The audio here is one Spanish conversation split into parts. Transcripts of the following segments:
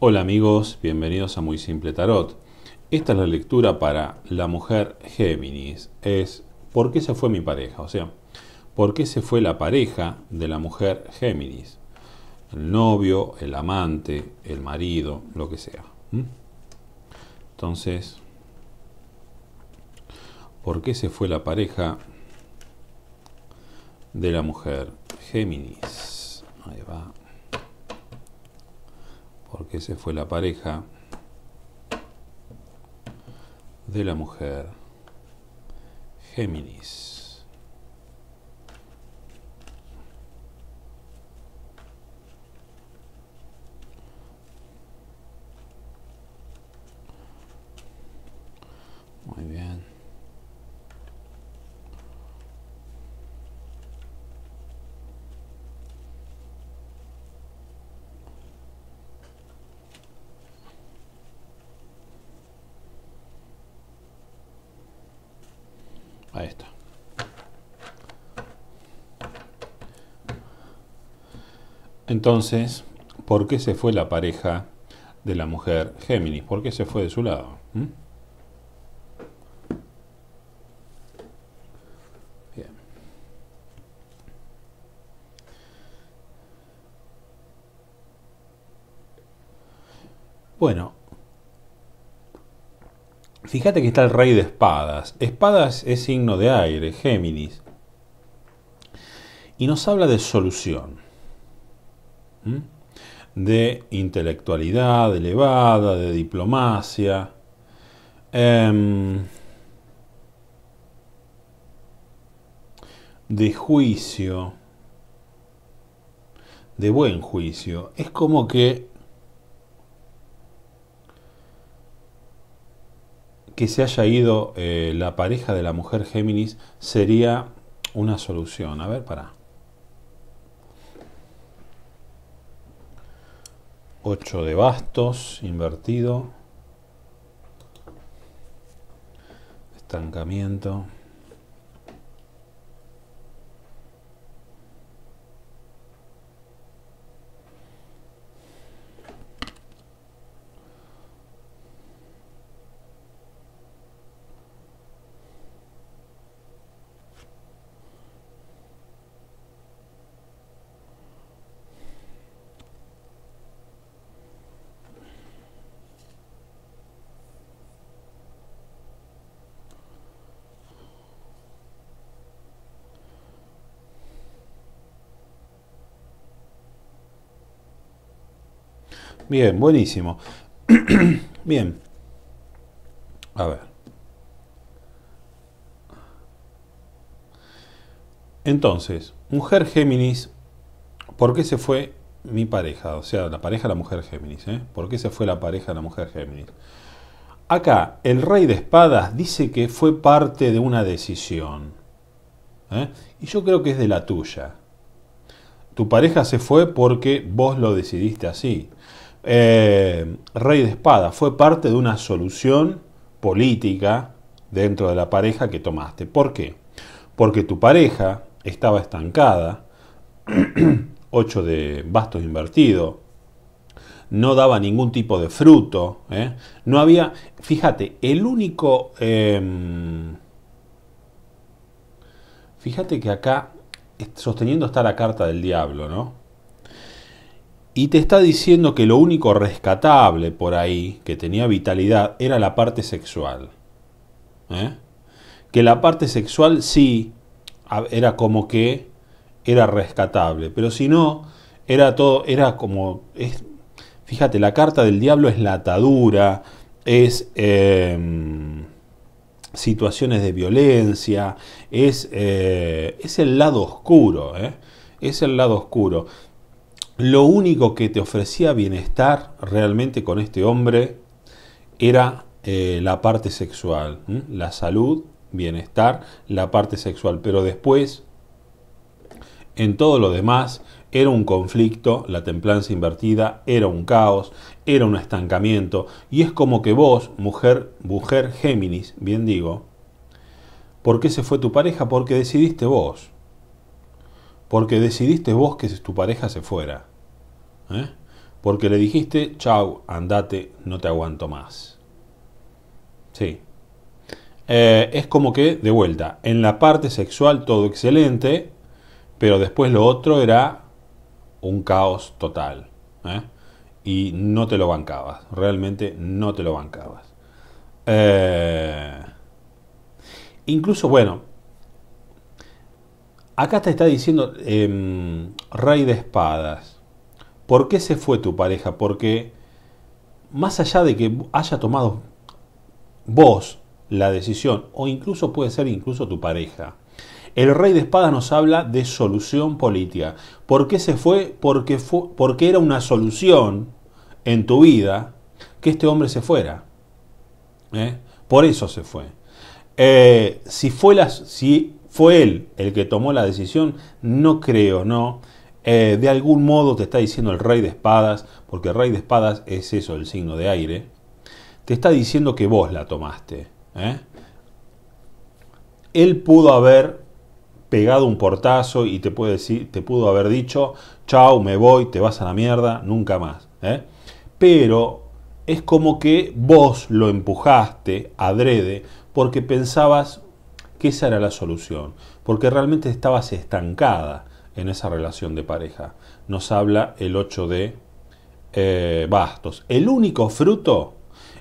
Hola amigos, bienvenidos a Muy Simple Tarot. Esta es la lectura para la mujer Géminis. Es ¿por qué se fue mi pareja? O sea, ¿por qué se fue la pareja de la mujer Géminis? El novio, el amante, el marido, lo que sea. Entonces, ¿por qué se fue la pareja de la mujer Géminis? Ahí va porque se fue la pareja de la mujer Géminis. Entonces, ¿por qué se fue la pareja de la mujer Géminis? ¿Por qué se fue de su lado? ¿Mm? Fíjate que está el rey de espadas. Espadas es signo de aire, Géminis. Y nos habla de solución. De intelectualidad elevada, de diplomacia. Em, de juicio. De buen juicio. Es como que que se haya ido eh, la pareja de la mujer Géminis sería una solución. A ver, para. 8 de bastos invertido. Estancamiento. Bien, buenísimo. Bien. A ver. Entonces, mujer Géminis, ¿por qué se fue mi pareja? O sea, la pareja de la mujer Géminis. ¿eh? ¿Por qué se fue la pareja de la mujer Géminis? Acá, el rey de espadas dice que fue parte de una decisión. ¿eh? Y yo creo que es de la tuya. Tu pareja se fue porque vos lo decidiste así. Eh, Rey de Espada, fue parte de una solución política dentro de la pareja que tomaste. ¿Por qué? Porque tu pareja estaba estancada, 8 de bastos invertido, no daba ningún tipo de fruto, ¿eh? no había, fíjate, el único, em, fíjate que acá, sosteniendo está la carta del diablo, ¿no? y te está diciendo que lo único rescatable por ahí, que tenía vitalidad, era la parte sexual. ¿Eh? Que la parte sexual sí era como que era rescatable, pero si no, era todo, era como, fíjate, la carta del diablo es la atadura, es em, situaciones de violencia, es, eh, es el lado oscuro, ¿eh? es el lado oscuro. Lo único que te ofrecía bienestar realmente con este hombre era eh, la parte sexual, la salud, bienestar, la parte sexual. Pero después, en todo lo demás, era un conflicto, la templanza invertida, era un caos, era un estancamiento. Y es como que vos, mujer, mujer Géminis, bien digo, ¿por qué se fue tu pareja? Porque decidiste vos. Porque decidiste vos que tu pareja se fuera. ¿Eh? Porque le dijiste, chau, andate, no te aguanto más. Sí. Eh, es como que, de vuelta, en la parte sexual todo excelente, pero después lo otro era un caos total. ¿eh? Y no te lo bancabas, realmente no te lo bancabas. incluso, bueno, acá te está diciendo em, rey de espadas. ¿Por qué se fue tu pareja? Porque más allá de que haya tomado vos la decisión, o incluso puede ser incluso tu pareja, el rey de espadas nos habla de solución política. ¿Por qué se fue? Porque, porque, era una solución en tu vida que este hombre se fuera. ¿eh? Por eso se fue. Eh, si, fue si fue él el que tomó la decisión, no creo, ¿no? Eh, de algún modo te está diciendo el rey de espadas, porque el rey de espadas es eso, el signo de aire. Te está diciendo que vos la tomaste. ¿eh? Él pudo haber pegado un portazo y te, puede decir, te pudo haber dicho, chao, me voy, te vas a la mierda, nunca más. ¿eh? Pero es como que vos lo empujaste adrede porque pensabas que esa era la solución, porque realmente estabas estancada, en esa relación de pareja. Nos habla el 8 de eh, bastos. El único fruto,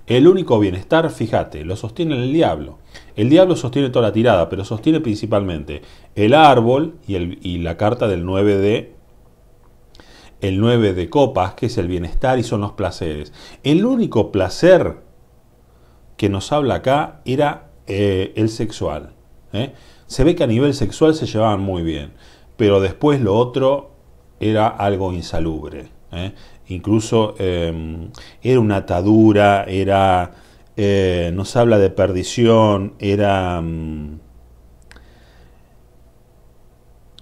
el único bienestar, fíjate, lo sostiene el diablo. El diablo sostiene toda la tirada, pero sostiene principalmente el árbol y, la carta del 9 de el 9 de copas, que es el bienestar y son los placeres. El único placer que nos habla acá era eh, el sexual. ¿eh? Se ve que a nivel sexual se llevaban muy bien pero después lo otro era algo insalubre. ¿eh? Incluso em, era una atadura, era, eh, nos habla de perdición, era, mm,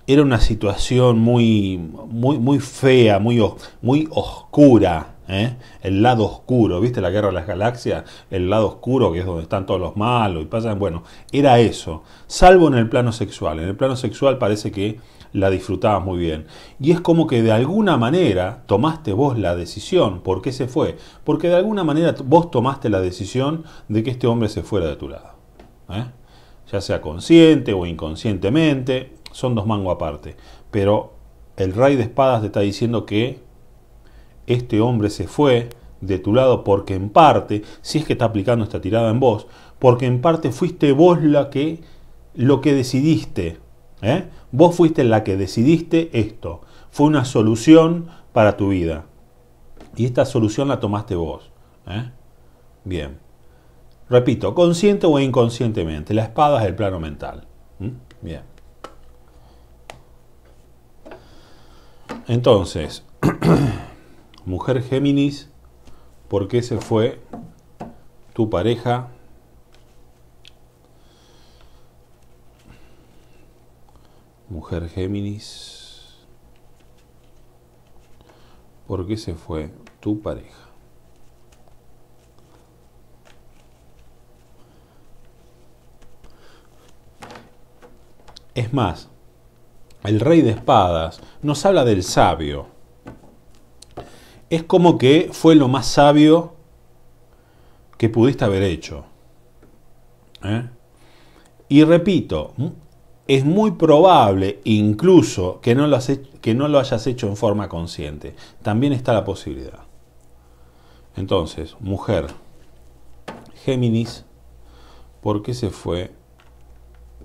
era una situación muy, muy, muy fea, muy, muy oscura. ¿eh? el lado oscuro, ¿viste la guerra de las galaxias? El lado oscuro que es donde están todos los malos y pasan, bueno, era eso, salvo en el plano sexual, en el plano sexual parece que la disfrutabas muy bien. Y es como que de alguna manera tomaste vos la decisión. ¿Por qué se fue? Porque de alguna manera vos tomaste la decisión de que este hombre se fuera de tu lado. ¿eh? Ya sea consciente o inconscientemente, son dos mangos aparte. Pero el rey de espadas te está diciendo que este hombre se fue de tu lado porque en parte, si es que está aplicando esta tirada en vos, porque en parte fuiste vos la que, lo que decidiste. ¿eh? Vos fuiste la que decidiste esto. Fue una solución para tu vida. Y esta solución la tomaste vos. ¿eh? Bien. Repito, consciente o inconscientemente. La espada es el plano mental. ¿Mm? Bien. Entonces, mujer Géminis, ¿por qué se fue tu pareja Mujer Géminis, ¿por qué se fue tu pareja? Es más, el rey de espadas nos habla del sabio. Es como que fue lo más sabio que pudiste haber hecho. ¿eh? Y repito, es muy probable incluso que no, lo que no lo hayas hecho en forma consciente. También está la posibilidad. Entonces, mujer, Géminis, ¿por qué se fue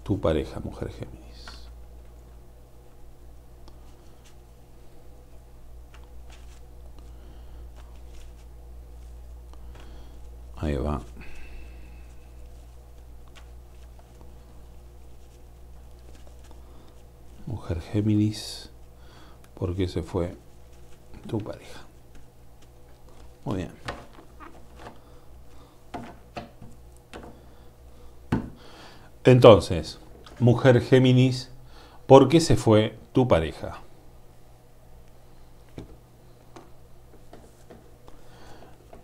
tu pareja, mujer Géminis? Ahí va. mujer Géminis qué se fue tu pareja. Muy bien. Entonces, mujer Géminis, ¿por qué se fue tu pareja?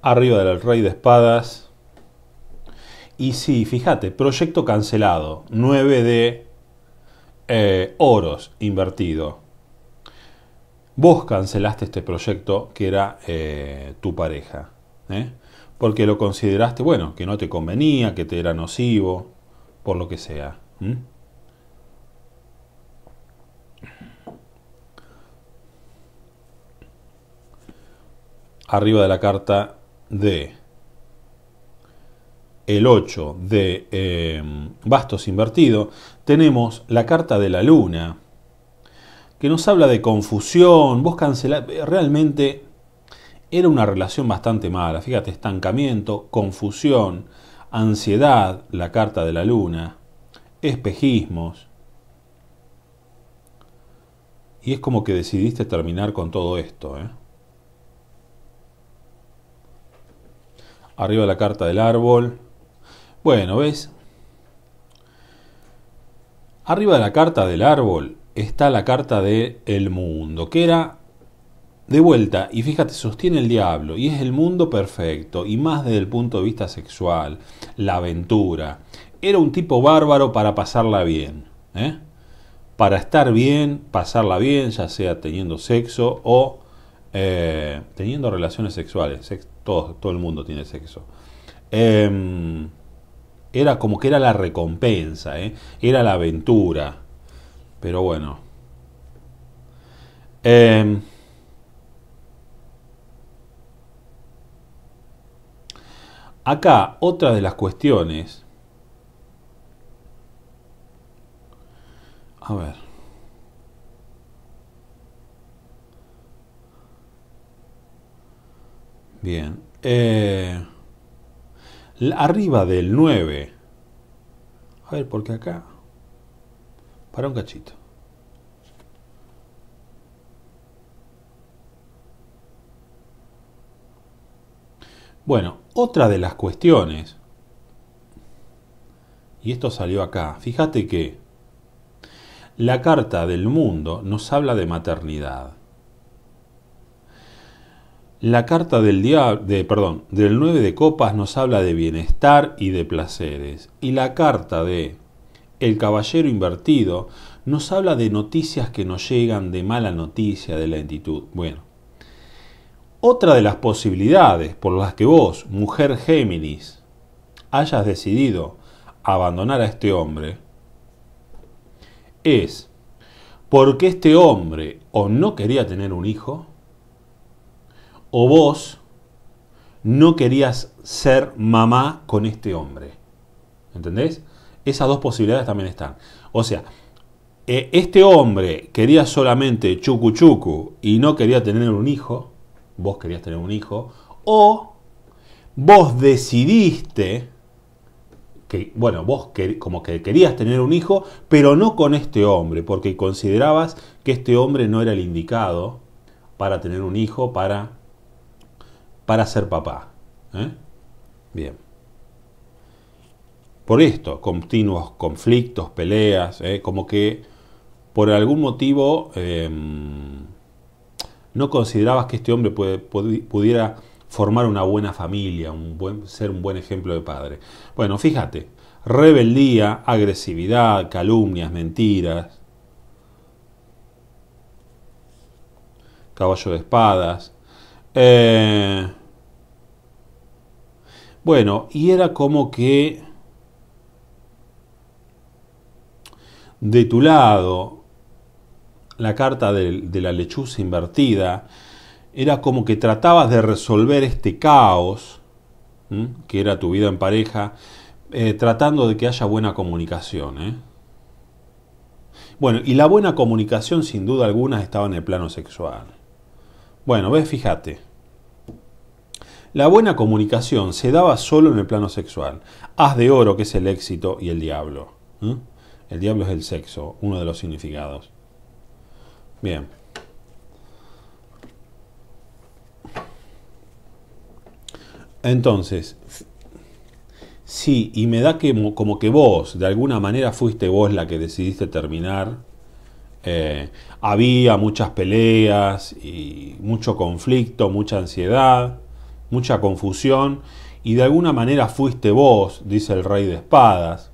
Arriba del rey de espadas. Y sí, fíjate, proyecto cancelado. 9 de eh, oros invertido. Vos cancelaste este proyecto que era eh, tu pareja. ¿eh? Porque lo consideraste, bueno, que no te convenía, que te era nocivo, por lo que sea. Arriba de la carta de el 8 de eh, bastos invertido, tenemos la carta de la luna, que nos habla de confusión, vos cancelás, realmente era una relación bastante mala, fíjate, estancamiento, confusión, ansiedad, la carta de la luna, espejismos, y es como que decidiste terminar con todo esto. ¿eh? Arriba la carta del árbol, bueno, ¿ves? Arriba de la carta del árbol está la carta de el mundo, que era de vuelta, y fíjate, sostiene el diablo, y es el mundo perfecto, y más desde el punto de vista sexual, la aventura. Era un tipo bárbaro para pasarla bien, ¿eh? para estar bien, pasarla bien, ya sea teniendo sexo o eh, teniendo relaciones sexuales. todo, todo, el mundo tiene sexo. Eh, era como que era la recompensa, ¿eh? era la aventura. Pero bueno. Em, acá, otra de las cuestiones. A ver. Bien. Eh, arriba del 9. A ver, porque acá... Para un cachito. Bueno, otra de las cuestiones, y esto salió acá, fíjate que la carta del mundo nos habla de maternidad. La carta del, de, perdón, del 9 de copas nos habla de bienestar y de placeres. Y la carta de El caballero invertido nos habla de noticias que nos llegan, de mala noticia, de lentitud. Bueno, otra de las posibilidades por las que vos, mujer Géminis, hayas decidido abandonar a este hombre es porque este hombre o no quería tener un hijo, o vos no querías ser mamá con este hombre. ¿Entendés? Esas dos posibilidades también están. O sea, eh, este hombre quería solamente chucu chucu y no quería tener un hijo. Vos querías tener un hijo. O vos decidiste que, bueno, vos que, como que querías tener un hijo, pero no con este hombre, porque considerabas que este hombre no era el indicado para tener un hijo, para para ser papá. ¿eh? Bien. Por esto, continuos conflictos, peleas, ¿eh? como que por algún motivo em, no considerabas que este hombre pudiera formar una buena familia, ser un buen ejemplo de padre. Bueno, fíjate, rebeldía, agresividad, calumnias, mentiras, caballo de espadas, eh, bueno, y era como que de tu lado, la carta de, la lechuza invertida, era como que tratabas de resolver este caos, que era tu vida en pareja, eh, tratando de que haya buena comunicación. ¿eh? Bueno, y la buena comunicación sin duda alguna estaba en el plano sexual. Bueno, ves, fíjate. La buena comunicación se daba solo en el plano sexual. Haz de oro, que es el éxito, y el diablo. El diablo es el sexo, uno de los significados. Bien. Entonces, sí, y me da que como que vos, de alguna manera fuiste vos la que decidiste terminar. Eh, había muchas peleas y mucho conflicto, mucha ansiedad mucha confusión y de alguna manera fuiste vos, dice el rey de espadas,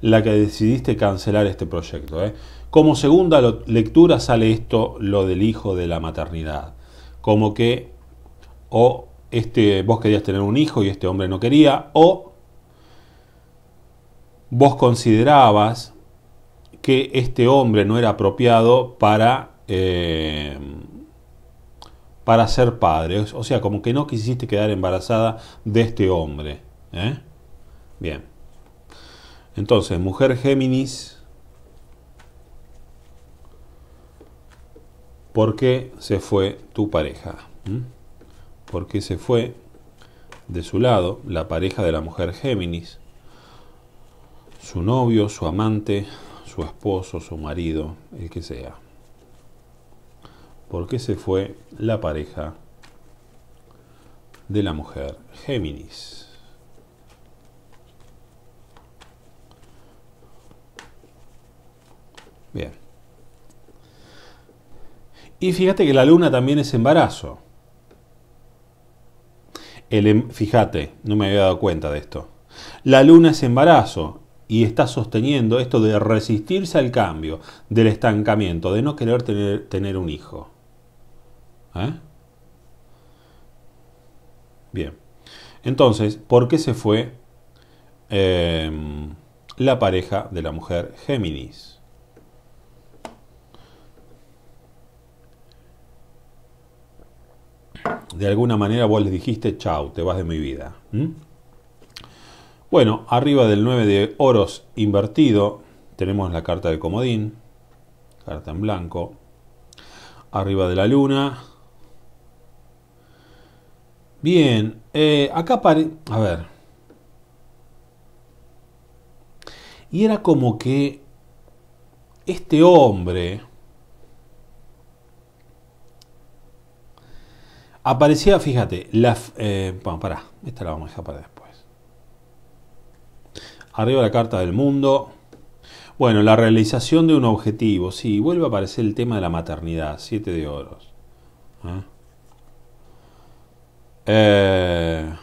la que decidiste cancelar este proyecto. ¿eh? Como segunda lectura sale esto, lo del hijo de la maternidad. Como que o este, vos querías tener un hijo y este hombre no quería, o vos considerabas que este hombre no era apropiado para eh, para ser padre. O sea, como que no quisiste quedar embarazada de este hombre. ¿eh? Bien. Entonces, mujer Géminis, ¿por qué se fue tu pareja? ¿Mm? ¿Por qué se fue de su lado la pareja de la mujer Géminis? Su novio, su amante, su esposo, su marido, el que sea porque se fue la pareja de la mujer Géminis. Bien. Y fíjate que la luna también es embarazo. El em, fíjate, no me había dado cuenta de esto. La luna es embarazo y está sosteniendo esto de resistirse al cambio, del estancamiento, de no querer tener un hijo. ¿Ah? Bien. Entonces, ¿por qué se fue em, la pareja de la mujer Géminis? De alguna manera vos les dijiste, chau, te vas de mi vida. Bueno, arriba del 9 de oros invertido tenemos la carta de comodín, carta en blanco. Arriba de la luna, Bien, eh, acá pare... A ver. Y era como que este hombre aparecía, fíjate, la... Eh, para esta la vamos a dejar para después. Arriba la carta del mundo. Bueno, la realización de un objetivo. Sí, vuelve a aparecer el tema de la maternidad. Siete de oros. ¿eh? Eh,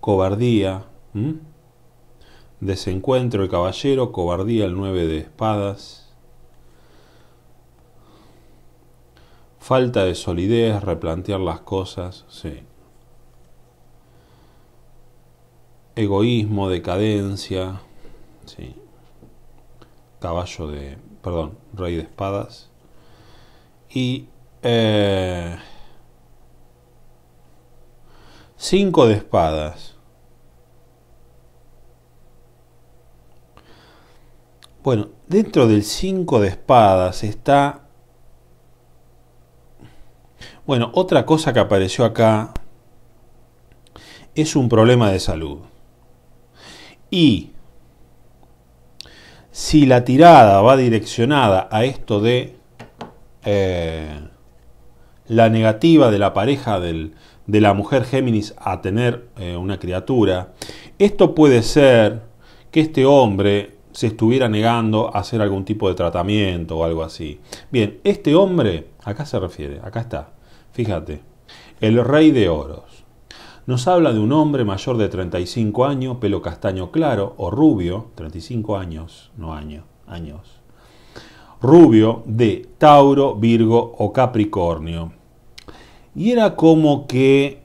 cobardía. Desencuentro el caballero, cobardía el 9 de espadas. Falta de solidez, replantear las cosas, sí. Egoísmo, decadencia, sí. Caballo de, perdón, rey de espadas. Y eh, Cinco de espadas. Bueno, dentro del cinco de espadas está... Bueno, otra cosa que apareció acá es un problema de salud. Y si la tirada va direccionada a esto de eh, la negativa de la pareja del, de la mujer Géminis a tener eh, una criatura, esto puede ser que este hombre se estuviera negando a hacer algún tipo de tratamiento o algo así. Bien, este hombre, acá se refiere, acá está, fíjate, el rey de oros. Nos habla de un hombre mayor de 35 años, pelo castaño claro o rubio, 35 años, no año, años. Rubio de Tauro, Virgo o Capricornio y era como que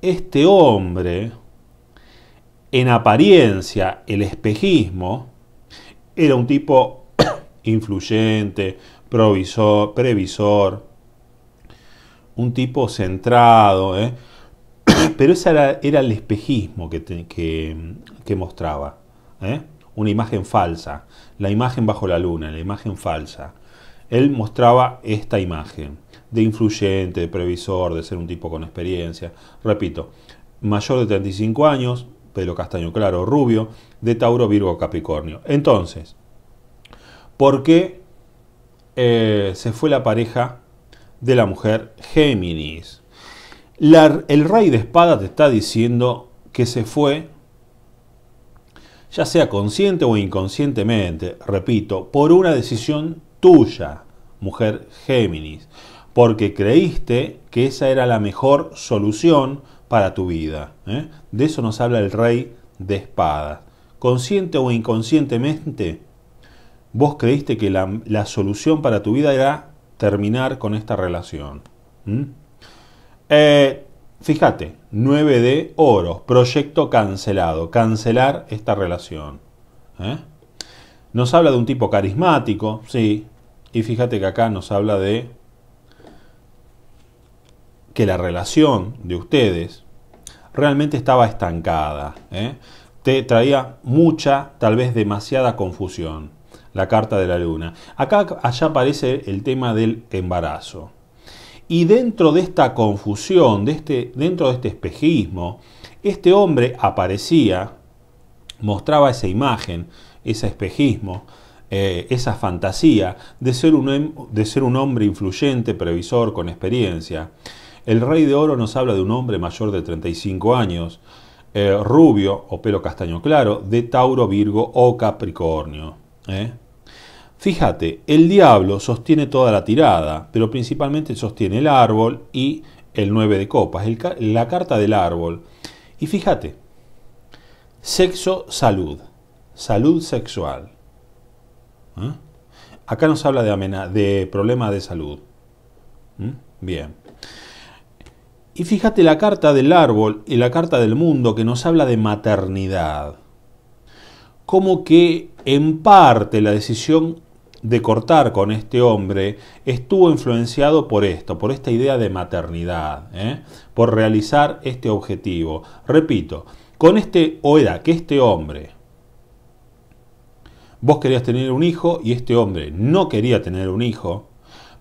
este hombre, en apariencia, el espejismo, era un tipo influyente, previsor, un tipo centrado, ¿eh? pero ese era, el espejismo que, que, mostraba, ¿eh? una imagen falsa, la imagen bajo la luna, la imagen falsa. Él mostraba esta imagen de influyente, de previsor, de ser un tipo con experiencia. Repito, mayor de 35 años, pelo castaño claro, rubio, de Tauro, Virgo, Capricornio. Entonces, ¿por qué eh, se fue la pareja de la mujer Géminis? el rey de Espada te está diciendo que se fue, ya sea consciente o inconscientemente, repito, por una decisión tuya, mujer Géminis porque creíste que esa era la mejor solución para tu vida. ¿eh? De eso nos habla el rey de espadas. Consciente o inconscientemente, vos creíste que la, solución para tu vida era terminar con esta relación. Eh, fíjate, 9 de oro, proyecto cancelado, cancelar esta relación. ¿eh? Nos habla de un tipo carismático, sí, y fíjate que acá nos habla de que la relación de ustedes realmente estaba estancada. ¿eh? Te traía mucha, tal vez demasiada confusión. La carta de la luna. Acá allá aparece el tema del embarazo. Y dentro de esta confusión, de este, dentro de este espejismo, este hombre aparecía, mostraba esa imagen, ese espejismo, eh, esa fantasía de ser, un, de ser un hombre influyente, previsor, con experiencia. El rey de oro nos habla de un hombre mayor de 35 años, eh, rubio o pelo castaño claro, de Tauro, Virgo o Capricornio. ¿eh? Fíjate, el diablo sostiene toda la tirada, pero principalmente sostiene el árbol y el 9 de copas, la carta del árbol. Y fíjate, sexo, salud, salud sexual. ¿eh? Acá nos habla de, amena, de problema de salud. Bien. Y fíjate la carta del árbol y la carta del mundo que nos habla de maternidad. Como que en parte la decisión de cortar con este hombre estuvo influenciado por esto, por esta idea de maternidad, ¿eh? por realizar este objetivo. Repito, con este era que este hombre, vos querías tener un hijo y este hombre no quería tener un hijo,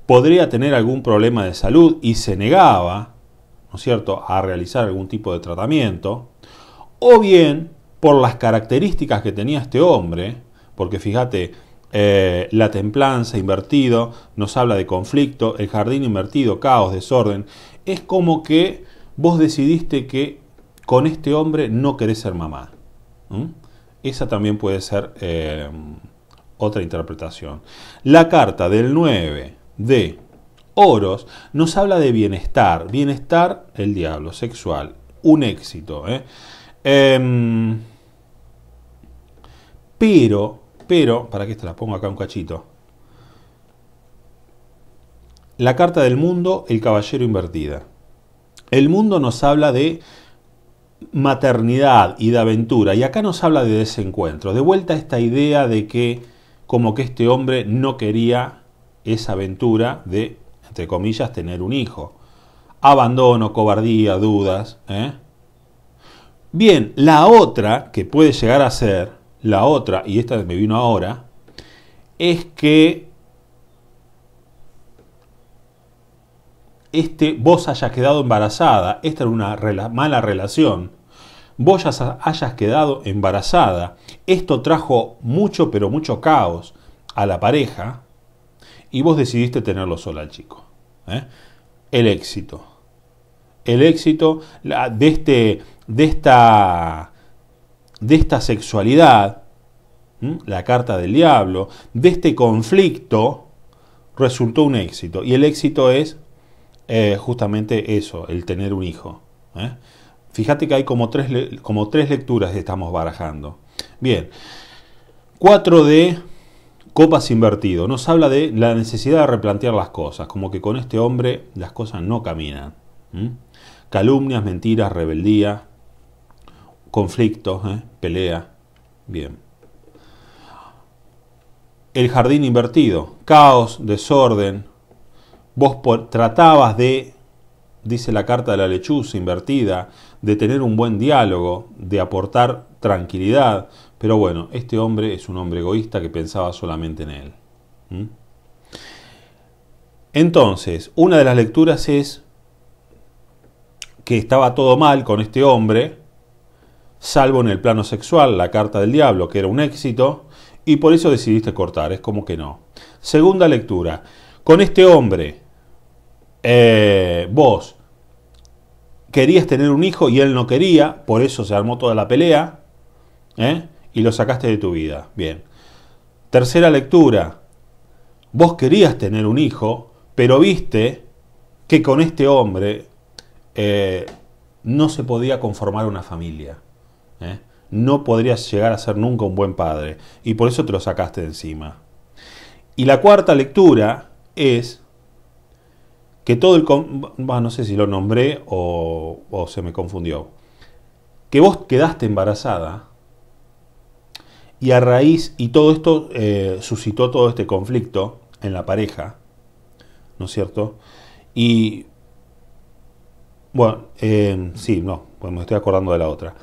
podría tener algún problema de salud y se negaba, cierto?, a realizar algún tipo de tratamiento, o bien por las características que tenía este hombre, porque fíjate, eh, la templanza invertido nos habla de conflicto, el jardín invertido, caos, desorden, es como que vos decidiste que con este hombre no querés ser mamá. Esa también puede ser eh, otra interpretación. La carta del 9 de Oros nos habla de bienestar, bienestar el diablo, sexual, un éxito. ¿eh? Em, pero, pero, para que te la pongo acá un cachito. La carta del mundo, el caballero invertida. El mundo nos habla de maternidad y de aventura, y acá nos habla de desencuentro. De vuelta a esta idea de que como que este hombre no quería esa aventura de entre comillas, tener un hijo. Abandono, cobardía, dudas. ¿eh? Bien, la otra que puede llegar a ser, la otra, y esta me vino ahora, es que este, vos hayas quedado embarazada, esta era una mala relación, vos hayas quedado embarazada, esto trajo mucho, pero mucho caos a la pareja, y vos decidiste tenerlo sola al chico. ¿eh? el éxito. El éxito de, este, de, esta, de esta sexualidad, la carta del diablo, de este conflicto, resultó un éxito. Y el éxito es eh, justamente eso, el tener un hijo. ¿eh? Fíjate que hay como tres, como tres lecturas que estamos barajando. Bien, 4 de Copas invertido, nos habla de la necesidad de replantear las cosas, como que con este hombre las cosas no caminan. Calumnias, mentiras, rebeldía, conflictos, ¿eh? pelea. Bien. El jardín invertido, caos, desorden. Vos tratabas de, dice la carta de la lechuza invertida, de tener un buen diálogo, de aportar tranquilidad, pero bueno, este hombre es un hombre egoísta que pensaba solamente en él. Entonces, una de las lecturas es que estaba todo mal con este hombre, salvo en el plano sexual, la carta del diablo, que era un éxito, y por eso decidiste cortar, es como que no. Segunda lectura, con este hombre, eh, vos querías tener un hijo y él no quería, por eso se armó toda la pelea, ¿eh? y lo sacaste de tu vida. Bien. Tercera lectura. Vos querías tener un hijo, pero viste que con este hombre eh, no se podía conformar una familia. ¿eh? No podrías llegar a ser nunca un buen padre. Y por eso te lo sacaste de encima. Y la cuarta lectura es que todo el... no sé si lo nombré o se me confundió. Que vos quedaste embarazada y a raíz, y todo esto eh, suscitó todo este conflicto en la pareja, ¿no es cierto? Y, bueno, sí, no, pues me estoy acordando de la otra.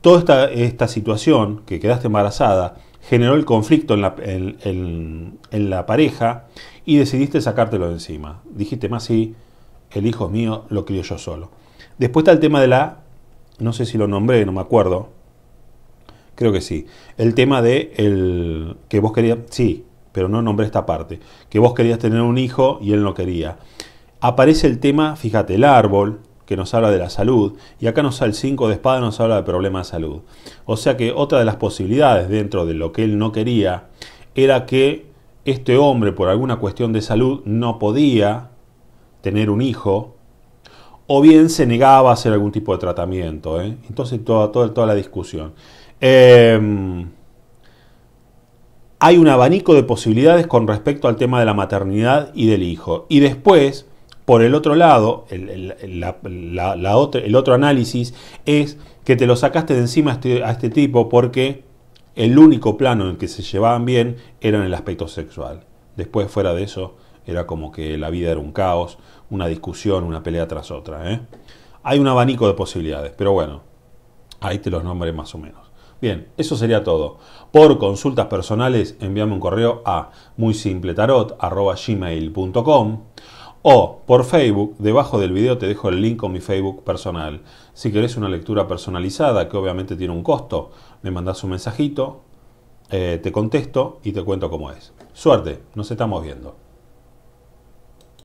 Toda esta, esta situación, que quedaste embarazada, generó el conflicto en la, la pareja y decidiste sacártelo de encima. Dijiste, más sí, el hijo mío, lo crió yo solo. Después está el tema de la, no sé si lo nombré, no me acuerdo, Creo que sí. El tema de el, que vos querías, sí, pero no nombré esta parte, que vos querías tener un hijo y él no quería. Aparece el tema, fíjate, el árbol, que nos habla de la salud, y acá nos sale el 5 de espada, nos habla de problemas de salud. O sea que otra de las posibilidades dentro de lo que él no quería era que este hombre, por alguna cuestión de salud, no podía tener un hijo, o bien se negaba a hacer algún tipo de tratamiento. ¿eh? Entonces toda, toda, toda la discusión. Em, hay un abanico de posibilidades con respecto al tema de la maternidad y del hijo. Y después, por el otro lado, el, otro, análisis es que te lo sacaste de encima este, a este, tipo porque el único plano en el que se llevaban bien era en el aspecto sexual. Después, fuera de eso, era como que la vida era un caos, una discusión, una pelea tras otra. ¿eh? Hay un abanico de posibilidades, pero bueno, ahí te los nombré más o menos. Bien, eso sería todo. Por consultas personales, envíame un correo a muy simple o por Facebook, debajo del video te dejo el link con mi Facebook personal. Si querés una lectura personalizada, que obviamente tiene un costo, me mandás un mensajito, eh, te contesto y te cuento cómo es. Suerte, nos estamos viendo.